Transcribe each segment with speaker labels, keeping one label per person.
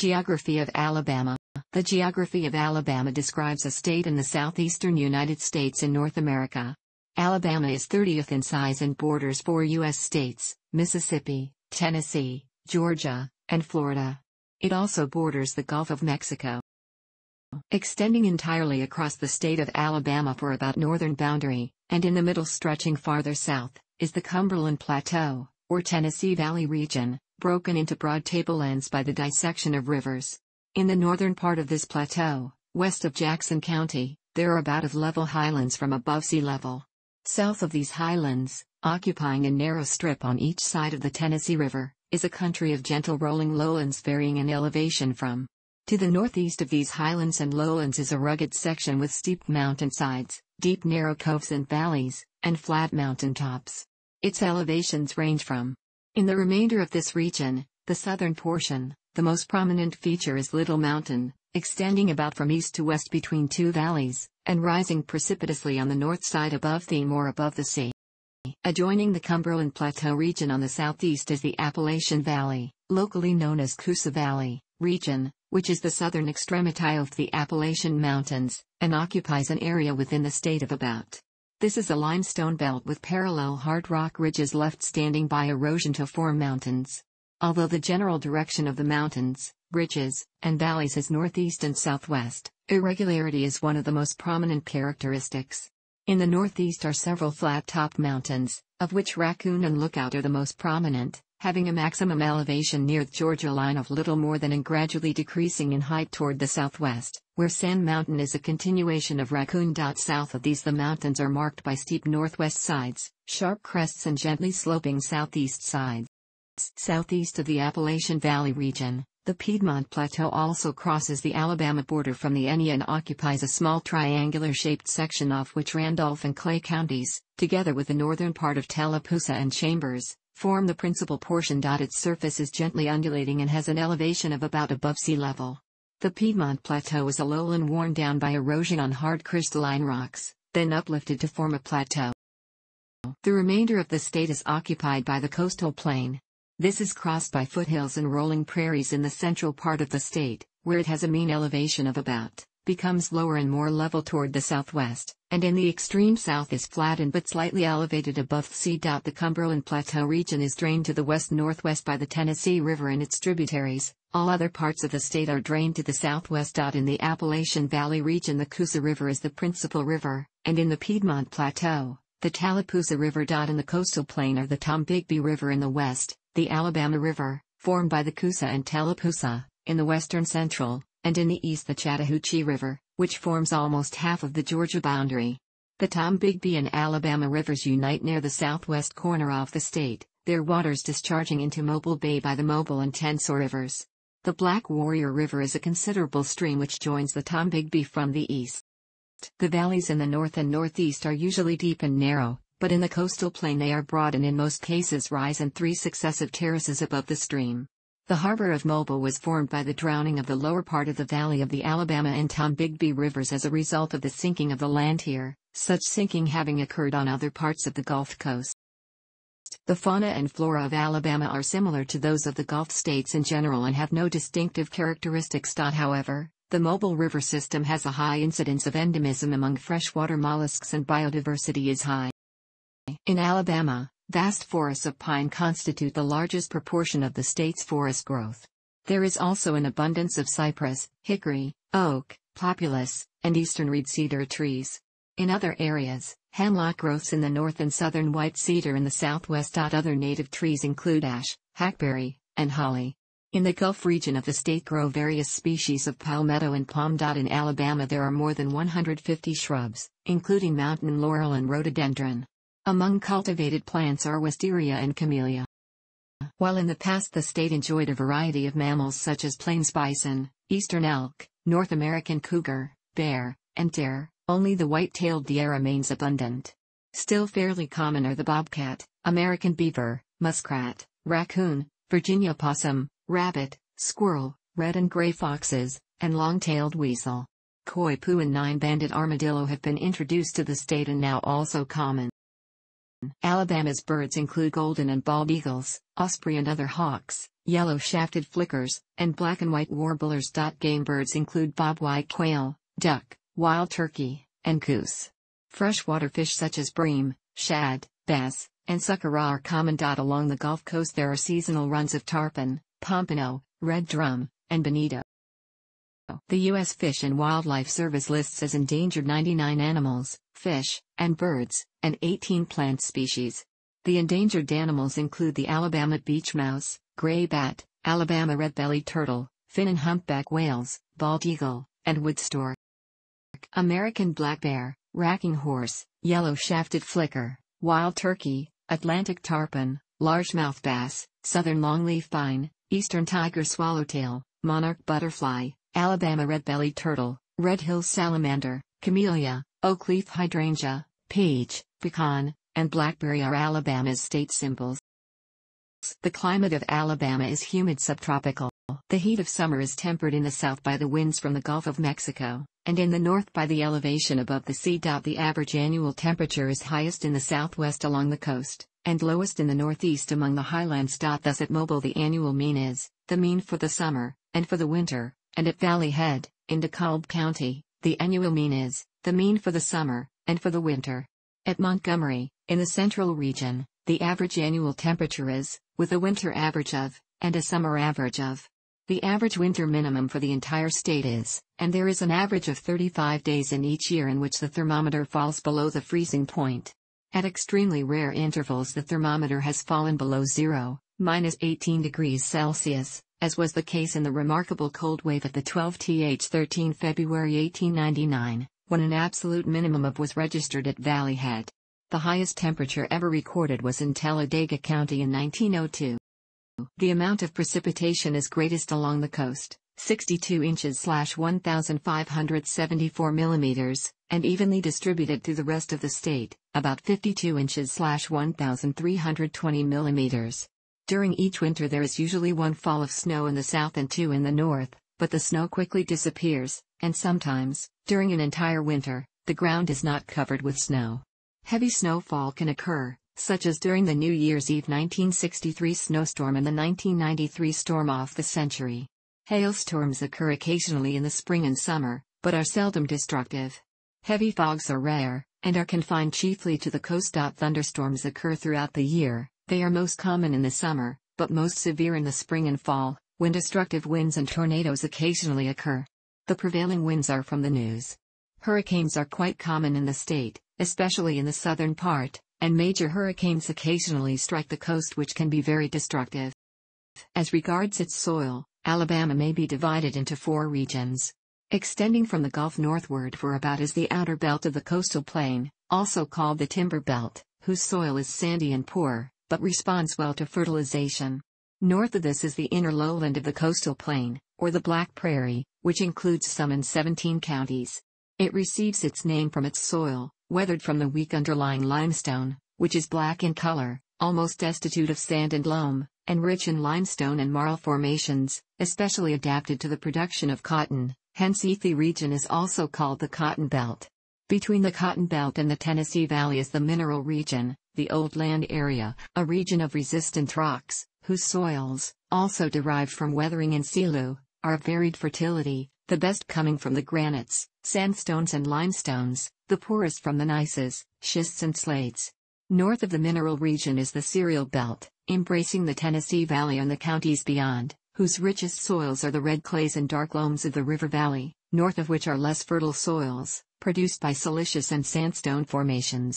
Speaker 1: Geography of Alabama The geography of Alabama describes a state in the southeastern United States in North America. Alabama is 30th in size and borders four U.S. states Mississippi, Tennessee, Georgia, and Florida. It also borders the Gulf of Mexico. Extending entirely across the state of Alabama for about northern boundary, and in the middle stretching farther south, is the Cumberland Plateau, or Tennessee Valley region, broken into broad tablelands by the dissection of rivers. In the northern part of this plateau, west of Jackson County, there are about of level highlands from above sea level. South of these highlands, occupying a narrow strip on each side of the Tennessee River, is a country of gentle rolling lowlands varying in elevation from. To the northeast of these highlands and lowlands is a rugged section with steep mountainsides, deep narrow coves and valleys, and flat mountain tops. Its elevations range from in the remainder of this region, the southern portion, the most prominent feature is Little Mountain, extending about from east to west between two valleys, and rising precipitously on the north side above the or above the sea. Adjoining the Cumberland Plateau region on the southeast is the Appalachian Valley, locally known as Coosa Valley region, which is the southern extremity of the Appalachian Mountains, and occupies an area within the state of about this is a limestone belt with parallel hard rock ridges left standing by erosion to form mountains. Although the general direction of the mountains, ridges, and valleys is northeast and southwest, irregularity is one of the most prominent characteristics. In the northeast are several flat-topped mountains, of which Raccoon and Lookout are the most prominent, having a maximum elevation near the Georgia line of little more than and gradually decreasing in height toward the southwest, where Sand Mountain is a continuation of Raccoon. South of these the mountains are marked by steep northwest sides, sharp crests and gently sloping southeast sides. Southeast of the Appalachian Valley region, the Piedmont Plateau also crosses the Alabama border from the Enya and occupies a small triangular-shaped section off which Randolph and Clay counties, together with the northern part of Tallapoosa and Chambers, form the principal portion. Its surface is gently undulating and has an elevation of about above sea level. The Piedmont Plateau is a lowland worn down by erosion on hard crystalline rocks, then uplifted to form a plateau. The remainder of the state is occupied by the coastal plain. This is crossed by foothills and rolling prairies in the central part of the state, where it has a mean elevation of about becomes lower and more level toward the southwest, and in the extreme south is flattened but slightly elevated above sea. The Cumberland Plateau region is drained to the west-northwest by the Tennessee River and its tributaries, all other parts of the state are drained to the southwest. In the Appalachian Valley region, the Coosa River is the principal river, and in the Piedmont Plateau, the Tallapoosa River. In the coastal plain are the Tombigbee River in the west, the Alabama River, formed by the Coosa and Tallapoosa, in the western central, and in the east the Chattahoochee River, which forms almost half of the Georgia boundary. The Tombigbee and Alabama rivers unite near the southwest corner of the state, their waters discharging into Mobile Bay by the Mobile and Tensaw rivers. The Black Warrior River is a considerable stream which joins the Tombigbee from the east. The valleys in the north and northeast are usually deep and narrow, but in the coastal plain they are broad and in most cases rise in three successive terraces above the stream. The harbor of Mobile was formed by the drowning of the lower part of the valley of the Alabama and Tombigbee rivers as a result of the sinking of the land here, such sinking having occurred on other parts of the Gulf Coast. The fauna and flora of Alabama are similar to those of the Gulf states in general and have no distinctive characteristics. However, the Mobile River system has a high incidence of endemism among freshwater mollusks and biodiversity is high. In Alabama, Vast forests of pine constitute the largest proportion of the state's forest growth. There is also an abundance of cypress, hickory, oak, populus, and eastern reed cedar trees. In other areas, hemlock growths in the north and southern white cedar in the southwest. Other native trees include ash, hackberry, and holly. In the Gulf region of the state grow various species of palmetto and palm. In Alabama there are more than 150 shrubs, including mountain laurel and rhododendron. Among cultivated plants are wisteria and camellia. While in the past the state enjoyed a variety of mammals such as plains bison, eastern elk, North American cougar, bear, and deer, only the white-tailed deer remains abundant. Still fairly common are the bobcat, American beaver, muskrat, raccoon, Virginia possum, rabbit, squirrel, red and gray foxes, and long-tailed weasel. Koipu and nine-banded armadillo have been introduced to the state and now also common. Alabama's birds include golden and bald eagles, osprey and other hawks, yellow-shafted flickers, and black and white warblers. Game birds include bobwhite quail, duck, wild turkey, and goose. Freshwater fish such as bream, shad, bass, and suckera are common. Along the Gulf Coast there are seasonal runs of tarpon, pompano, red drum, and bonito. The U.S. Fish and Wildlife Service lists as endangered 99 animals, fish, and birds, and 18 plant species. The endangered animals include the Alabama beach mouse, gray bat, Alabama red-bellied turtle, fin and humpback whales, bald eagle, and wood stork. American black bear, racking horse, yellow-shafted flicker, wild turkey, Atlantic tarpon, largemouth bass, southern longleaf pine, eastern tiger swallowtail, monarch butterfly, Alabama red-bellied turtle, red hill salamander, camellia, Oak leaf hydrangea, peach, pecan, and blackberry are Alabama's state symbols. The climate of Alabama is humid subtropical. The heat of summer is tempered in the south by the winds from the Gulf of Mexico, and in the north by the elevation above the sea. The average annual temperature is highest in the southwest along the coast, and lowest in the northeast among the highlands. Thus at Mobile the annual mean is, the mean for the summer, and for the winter, and at Valley Head, in DeKalb County, the annual mean is, the mean for the summer, and for the winter. At Montgomery, in the central region, the average annual temperature is, with a winter average of, and a summer average of. The average winter minimum for the entire state is, and there is an average of 35 days in each year in which the thermometer falls below the freezing point. At extremely rare intervals the thermometer has fallen below zero, minus 18 degrees Celsius, as was the case in the remarkable cold wave of the 12th 13 February 1899, when an absolute minimum of was registered at Valley Head. The highest temperature ever recorded was in Talladega County in 1902. The amount of precipitation is greatest along the coast, 62 inches slash 1574 millimeters, and evenly distributed through the rest of the state, about 52 inches slash 1320 millimeters. During each winter there is usually one fall of snow in the south and two in the north, but the snow quickly disappears, and sometimes, during an entire winter, the ground is not covered with snow. Heavy snowfall can occur, such as during the New Year's Eve 1963 snowstorm and the 1993 storm off the century. Hailstorms occur occasionally in the spring and summer, but are seldom destructive. Heavy fogs are rare, and are confined chiefly to the coast. Thunderstorms occur throughout the year, they are most common in the summer, but most severe in the spring and fall, when destructive winds and tornadoes occasionally occur. The prevailing winds are from the news. Hurricanes are quite common in the state, especially in the southern part, and major hurricanes occasionally strike the coast, which can be very destructive. As regards its soil, Alabama may be divided into four regions. Extending from the Gulf northward for about is the outer belt of the coastal plain, also called the timber belt, whose soil is sandy and poor, but responds well to fertilization. North of this is the inner lowland of the coastal plain, or the Black Prairie, which includes some in 17 counties. It receives its name from its soil, weathered from the weak underlying limestone, which is black in color, almost destitute of sand and loam, and rich in limestone and marl formations, especially adapted to the production of cotton, hence Ethi region is also called the Cotton Belt. Between the Cotton Belt and the Tennessee Valley is the Mineral Region, the Old Land Area, a region of resistant rocks, whose soils, also derived from weathering and silu, are of varied fertility, the best coming from the granites, sandstones and limestones, the poorest from the gneisses, schists and slates. North of the mineral region is the cereal belt, embracing the Tennessee Valley and the counties beyond, whose richest soils are the red clays and dark loams of the river valley, north of which are less fertile soils, produced by siliceous and sandstone formations.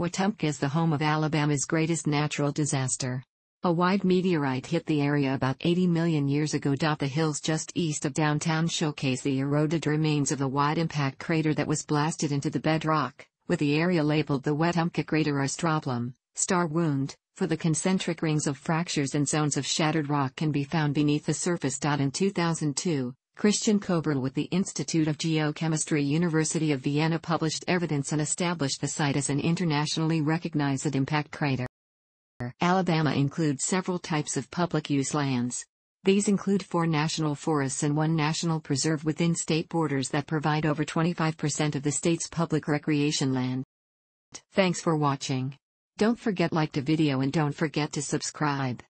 Speaker 1: Wetumpka is the home of Alabama's greatest natural disaster, a wide meteorite hit the area about 80 million years ago. The hills just east of downtown showcase the eroded remains of the wide impact crater that was blasted into the bedrock, with the area labeled the Wetumpka crater or Stroblem, star wound, for the concentric rings of fractures and zones of shattered rock can be found beneath the surface. In 2002, Christian Koberl with the Institute of Geochemistry University of Vienna published evidence and established the site as an internationally recognized impact crater. Alabama includes several types of public use lands. These include four national forests and one national preserve within state borders that provide over 25% of the state's public recreation land. Thanks for watching. Don't forget like the video and don't forget to subscribe.